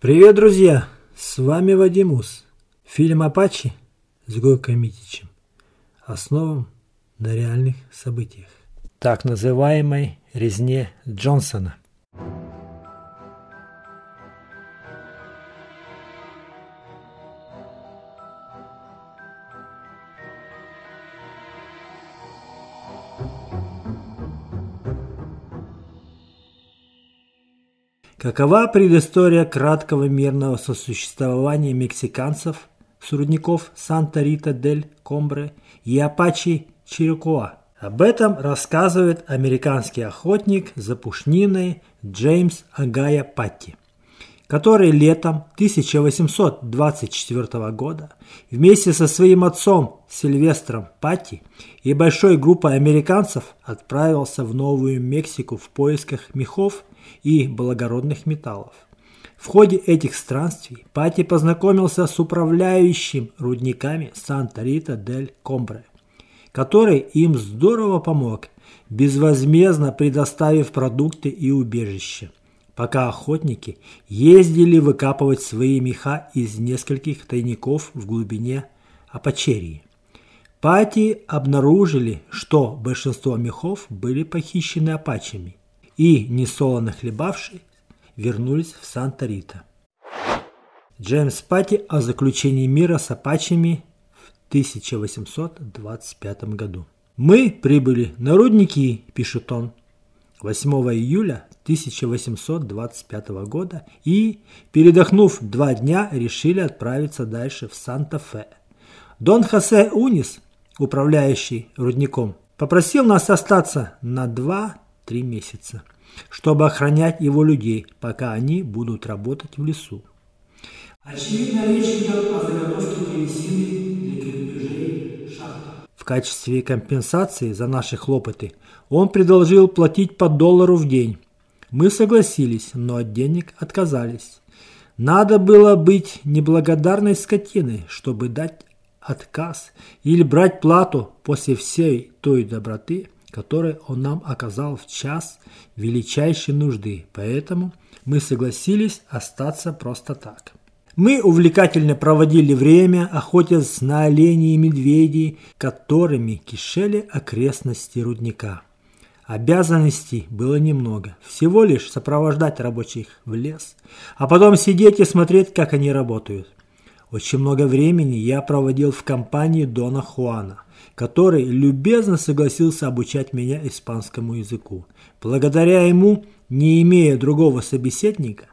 Привет, друзья! С вами Вадимус. Фильм «Апачи» с Гойко Митичем основан на реальных событиях. Так называемой резне Джонсона. Какова предыстория краткого мирного сосуществования мексиканцев с рудников Санта-Рита-дель-Комбре и Апачи Чирикоа? Об этом рассказывает американский охотник за пушниной Джеймс Агая Патти, который летом 1824 года вместе со своим отцом Сильвестром Патти и большой группой американцев отправился в Новую Мексику в поисках мехов – и благородных металлов. В ходе этих странствий Пати познакомился с управляющим рудниками Санта-Рита-дель-Комбре, который им здорово помог, безвозмездно предоставив продукты и убежище, пока охотники ездили выкапывать свои меха из нескольких тайников в глубине Апачерии. Пати обнаружили, что большинство мехов были похищены апачами, и, несолоно хлебавшись, вернулись в Санта-Рита. Джеймс Пати о заключении мира с апачами в 1825 году. «Мы прибыли на рудники», – пишет он, 8 июля 1825 года и, передохнув два дня, решили отправиться дальше в Санта-Фе. Дон Хосе Унис, управляющий рудником, попросил нас остаться на 2 три месяца, чтобы охранять его людей, пока они будут работать в лесу. Очевидно, речь идет о заготовке древесины для крепежей шахты. В качестве компенсации за наши хлопоты он предложил платить по доллару в день. Мы согласились, но от денег отказались. Надо было быть неблагодарной скотиной, чтобы дать отказ или брать плату после всей той доброты, которые он нам оказал в час величайшей нужды, поэтому мы согласились остаться просто так. Мы увлекательно проводили время, охотясь на оленей и медведей, которыми кишели окрестности рудника. Обязанностей было немного, всего лишь сопровождать рабочих в лес, а потом сидеть и смотреть, как они работают. Очень много времени я проводил в компании Дона Хуана который любезно согласился обучать меня испанскому языку. Благодаря ему, не имея другого собеседника,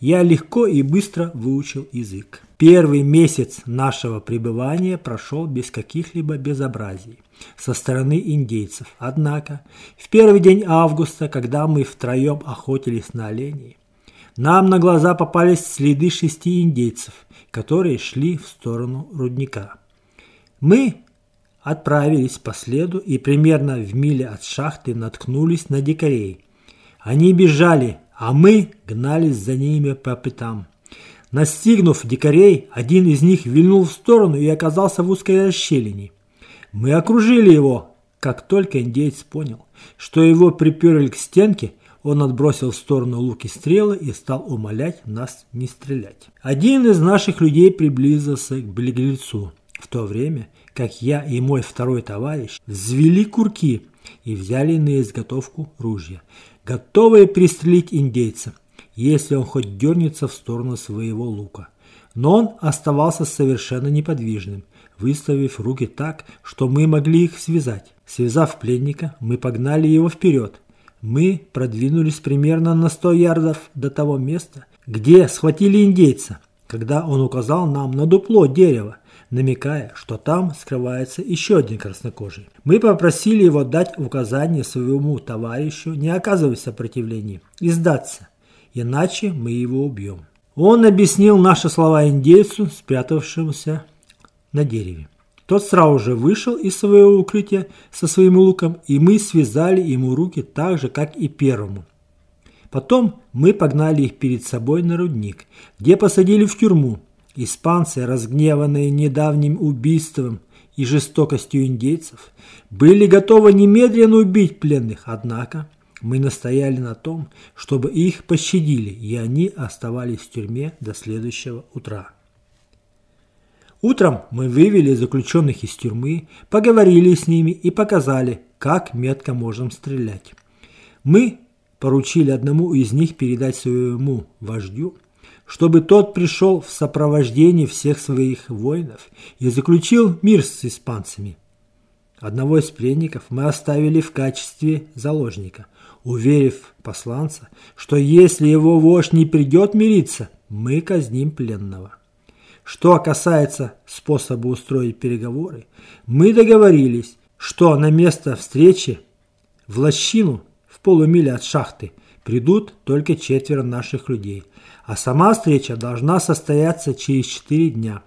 я легко и быстро выучил язык. Первый месяц нашего пребывания прошел без каких-либо безобразий со стороны индейцев. Однако, в первый день августа, когда мы втроем охотились на оленей, нам на глаза попались следы шести индейцев, которые шли в сторону рудника. Мы отправились по следу и примерно в миле от шахты наткнулись на дикарей. Они бежали, а мы гнались за ними по пятам. Настигнув дикарей, один из них вильнул в сторону и оказался в узкой расщелине. Мы окружили его. Как только индейец понял, что его приперли к стенке, он отбросил в сторону луки стрелы и стал умолять нас не стрелять. Один из наших людей приблизился к беглецу. В то время – как я и мой второй товарищ взвели курки и взяли на изготовку ружья, готовые пристрелить индейца, если он хоть дернется в сторону своего лука. Но он оставался совершенно неподвижным, выставив руки так, что мы могли их связать. Связав пленника, мы погнали его вперед. Мы продвинулись примерно на сто ярдов до того места, где схватили индейца, когда он указал нам на дупло дерева, намекая, что там скрывается еще один краснокожий. Мы попросили его дать указание своему товарищу не оказывать сопротивления и сдаться, иначе мы его убьем. Он объяснил наши слова индейцу, спрятавшемуся на дереве. Тот сразу же вышел из своего укрытия со своим луком, и мы связали ему руки так же, как и первому. Потом мы погнали их перед собой на рудник, где посадили в тюрьму, Испанцы, разгневанные недавним убийством и жестокостью индейцев, были готовы немедленно убить пленных, однако мы настояли на том, чтобы их пощадили, и они оставались в тюрьме до следующего утра. Утром мы вывели заключенных из тюрьмы, поговорили с ними и показали, как метко можем стрелять. Мы поручили одному из них передать своему вождю чтобы тот пришел в сопровождении всех своих воинов и заключил мир с испанцами. Одного из пленников мы оставили в качестве заложника, уверив посланца, что если его вождь не придет мириться, мы казним пленного. Что касается способа устроить переговоры, мы договорились, что на место встречи в лощину в полумиле от шахты – Придут только четверо наших людей. А сама встреча должна состояться через четыре дня.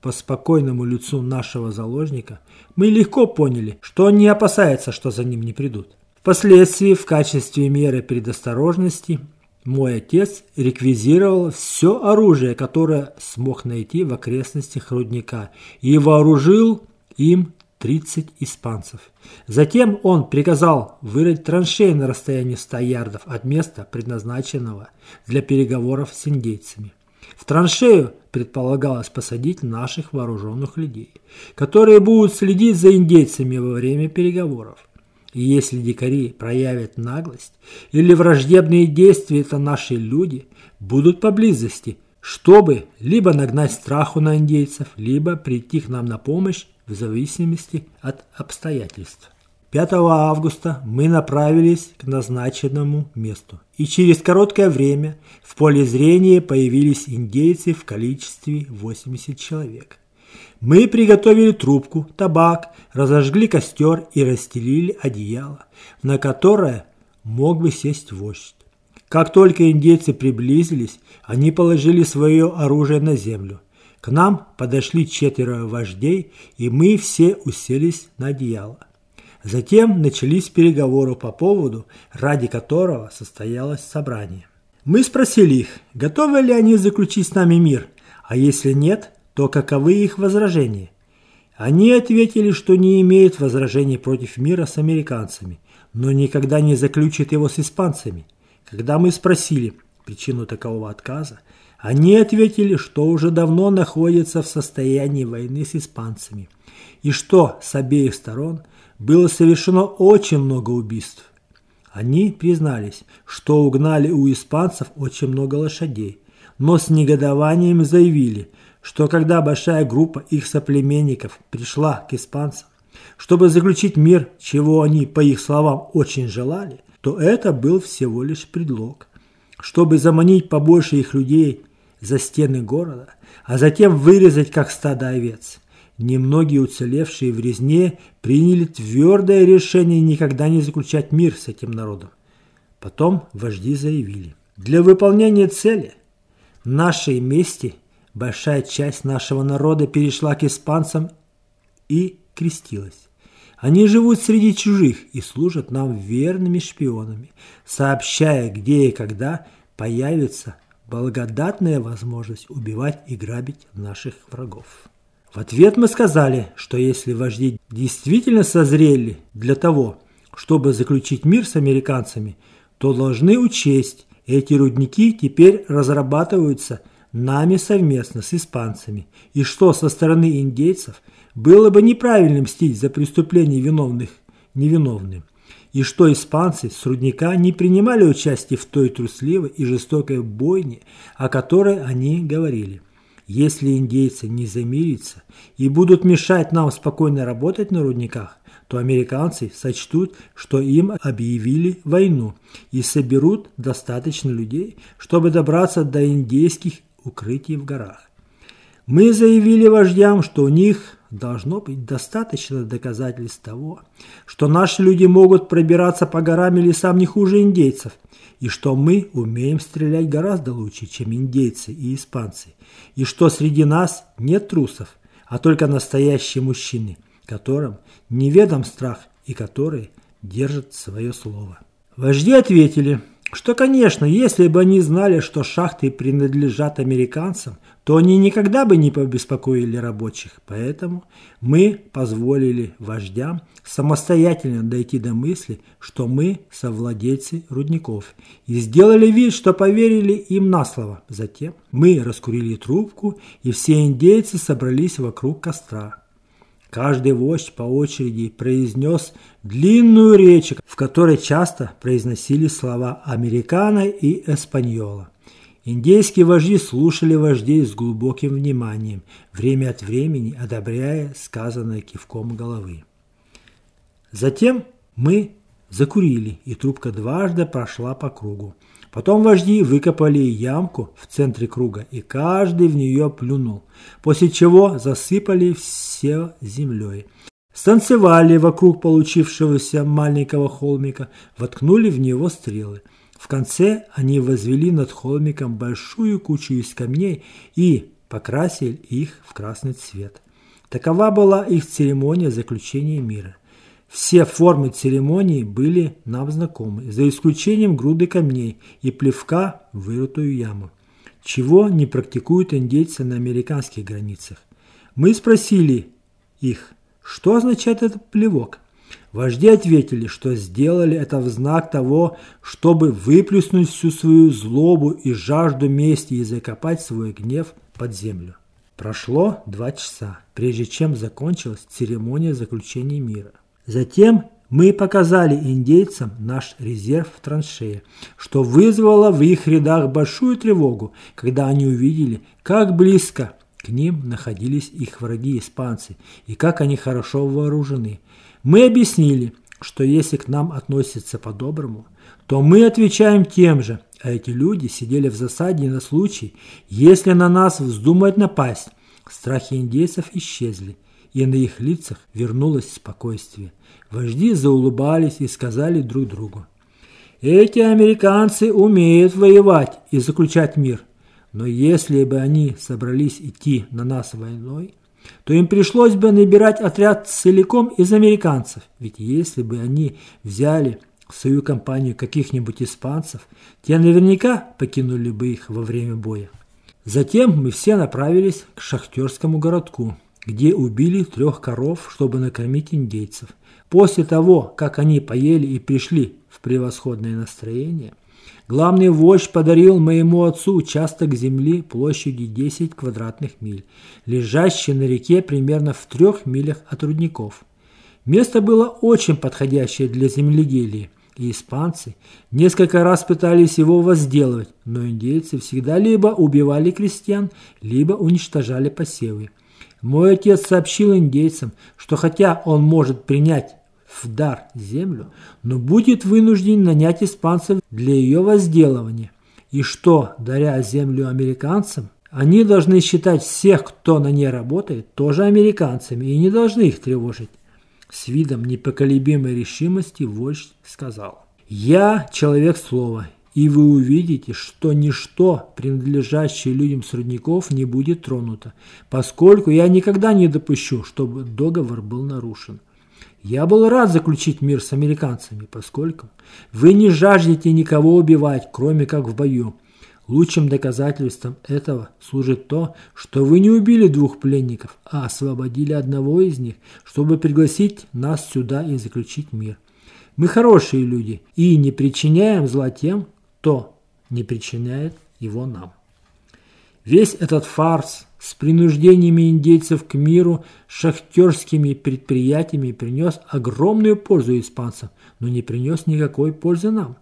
По спокойному лицу нашего заложника мы легко поняли, что он не опасается, что за ним не придут. Впоследствии в качестве меры предосторожности мой отец реквизировал все оружие, которое смог найти в окрестностях рудника, и вооружил им 30 испанцев. Затем он приказал вырыть траншеи на расстоянии 100 ярдов от места, предназначенного для переговоров с индейцами. В траншею предполагалось посадить наших вооруженных людей, которые будут следить за индейцами во время переговоров. И если дикари проявят наглость или враждебные действия, то наши люди будут поблизости, чтобы либо нагнать страху на индейцев, либо прийти к нам на помощь в зависимости от обстоятельств. 5 августа мы направились к назначенному месту, и через короткое время в поле зрения появились индейцы в количестве 80 человек. Мы приготовили трубку, табак, разожгли костер и расстелили одеяло, на которое мог бы сесть вождь. Как только индейцы приблизились, они положили свое оружие на землю – к нам подошли четверо вождей, и мы все уселись на одеяло. Затем начались переговоры по поводу, ради которого состоялось собрание. Мы спросили их, готовы ли они заключить с нами мир, а если нет, то каковы их возражения. Они ответили, что не имеют возражений против мира с американцами, но никогда не заключат его с испанцами. Когда мы спросили причину такого отказа, они ответили, что уже давно находятся в состоянии войны с испанцами, и что с обеих сторон было совершено очень много убийств. Они признались, что угнали у испанцев очень много лошадей, но с негодованием заявили, что когда большая группа их соплеменников пришла к испанцам, чтобы заключить мир, чего они, по их словам, очень желали, то это был всего лишь предлог, чтобы заманить побольше их людей за стены города, а затем вырезать, как стадо овец. Немногие уцелевшие в резне приняли твердое решение никогда не заключать мир с этим народом. Потом вожди заявили, для выполнения цели нашей мести большая часть нашего народа перешла к испанцам и крестилась. Они живут среди чужих и служат нам верными шпионами, сообщая, где и когда появится благодатная возможность убивать и грабить наших врагов. В ответ мы сказали, что если вожди действительно созрели для того, чтобы заключить мир с американцами, то должны учесть, эти рудники теперь разрабатываются нами совместно с испанцами, и что со стороны индейцев было бы неправильным мстить за преступления виновных невиновным – и что испанцы с рудника не принимали участия в той трусливой и жестокой бойне, о которой они говорили. Если индейцы не замирятся и будут мешать нам спокойно работать на рудниках, то американцы сочтут, что им объявили войну и соберут достаточно людей, чтобы добраться до индейских укрытий в горах. Мы заявили вождям, что у них Должно быть достаточно доказательств того, что наши люди могут пробираться по горам и лесам не хуже индейцев, и что мы умеем стрелять гораздо лучше, чем индейцы и испанцы, и что среди нас нет трусов, а только настоящие мужчины, которым неведом страх и которые держат свое слово. Вожди ответили – что, конечно, если бы они знали, что шахты принадлежат американцам, то они никогда бы не побеспокоили рабочих. Поэтому мы позволили вождям самостоятельно дойти до мысли, что мы совладельцы рудников, и сделали вид, что поверили им на слово. Затем мы раскурили трубку, и все индейцы собрались вокруг костра. Каждый вождь по очереди произнес длинную речь, в которой часто произносили слова «американо» и «эспаньола». Индейские вожди слушали вождей с глубоким вниманием, время от времени одобряя сказанное кивком головы. Затем мы закурили, и трубка дважды прошла по кругу. Потом вожди выкопали ямку в центре круга, и каждый в нее плюнул, после чего засыпали все землей. Станцевали вокруг получившегося маленького холмика, воткнули в него стрелы. В конце они возвели над холмиком большую кучу из камней и покрасили их в красный цвет. Такова была их церемония заключения мира. Все формы церемонии были нам знакомы, за исключением груды камней и плевка в вырытую яму, чего не практикуют индейцы на американских границах. Мы спросили их, что означает этот плевок. Вожди ответили, что сделали это в знак того, чтобы выплеснуть всю свою злобу и жажду мести и закопать свой гнев под землю. Прошло два часа, прежде чем закончилась церемония заключения мира. Затем мы показали индейцам наш резерв в траншее, что вызвало в их рядах большую тревогу, когда они увидели, как близко к ним находились их враги-испанцы и как они хорошо вооружены. Мы объяснили, что если к нам относятся по-доброму, то мы отвечаем тем же, а эти люди сидели в засаде на случай, если на нас вздумают напасть. Страхи индейцев исчезли – и на их лицах вернулось спокойствие. Вожди заулыбались и сказали друг другу. Эти американцы умеют воевать и заключать мир. Но если бы они собрались идти на нас войной, то им пришлось бы набирать отряд целиком из американцев. Ведь если бы они взяли в свою компанию каких-нибудь испанцев, те наверняка покинули бы их во время боя. Затем мы все направились к шахтерскому городку, где убили трех коров, чтобы накормить индейцев. После того, как они поели и пришли в превосходное настроение, главный вождь подарил моему отцу участок земли площадью 10 квадратных миль, лежащий на реке примерно в трех милях от рудников. Место было очень подходящее для земледелия, и испанцы несколько раз пытались его возделывать, но индейцы всегда либо убивали крестьян, либо уничтожали посевы. Мой отец сообщил индейцам, что хотя он может принять в дар землю, но будет вынужден нанять испанцев для ее возделывания. И что, даря землю американцам, они должны считать всех, кто на ней работает, тоже американцами и не должны их тревожить. С видом непоколебимой решимости вождь сказал. «Я человек слова и вы увидите, что ничто, принадлежащее людям с не будет тронуто, поскольку я никогда не допущу, чтобы договор был нарушен. Я был рад заключить мир с американцами, поскольку вы не жаждете никого убивать, кроме как в бою. Лучшим доказательством этого служит то, что вы не убили двух пленников, а освободили одного из них, чтобы пригласить нас сюда и заключить мир. Мы хорошие люди и не причиняем зла тем, никто не причиняет его нам. Весь этот фарс с принуждениями индейцев к миру, шахтерскими предприятиями принес огромную пользу испанцам, но не принес никакой пользы нам,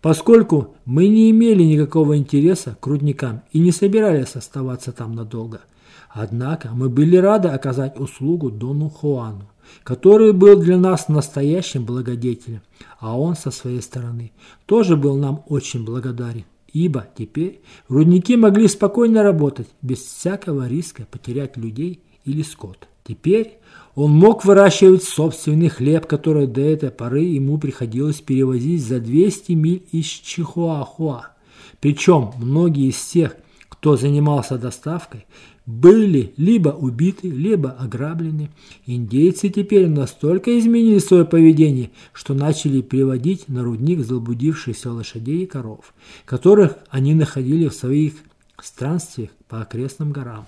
поскольку мы не имели никакого интереса к рудникам и не собирались оставаться там надолго. Однако мы были рады оказать услугу Дону Хуану который был для нас настоящим благодетелем, а он со своей стороны тоже был нам очень благодарен, ибо теперь рудники могли спокойно работать без всякого риска потерять людей или скот. Теперь он мог выращивать собственный хлеб, который до этой поры ему приходилось перевозить за 200 миль из Чихуахуа. Причем многие из тех, кто занимался доставкой, были либо убиты, либо ограблены. Индейцы теперь настолько изменили свое поведение, что начали приводить на рудник заблудившихся лошадей и коров, которых они находили в своих странствиях по окрестным горам.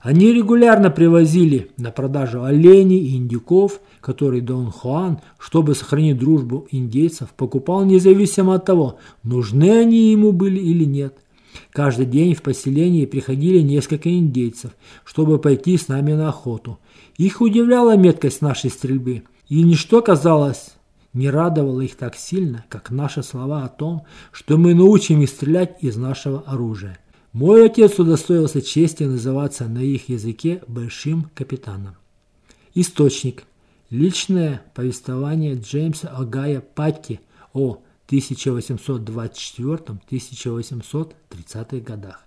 Они регулярно привозили на продажу оленей и индюков, которые Дон Хуан, чтобы сохранить дружбу индейцев, покупал независимо от того, нужны они ему были или нет – Каждый день в поселении приходили несколько индейцев, чтобы пойти с нами на охоту. Их удивляла меткость нашей стрельбы, и ничто, казалось, не радовало их так сильно, как наши слова о том, что мы научим их стрелять из нашего оружия. Мой отец удостоился чести называться на их языке большим капитаном. Источник. Личное повествование Джеймса Огайя Патти о 1824-1830 годах.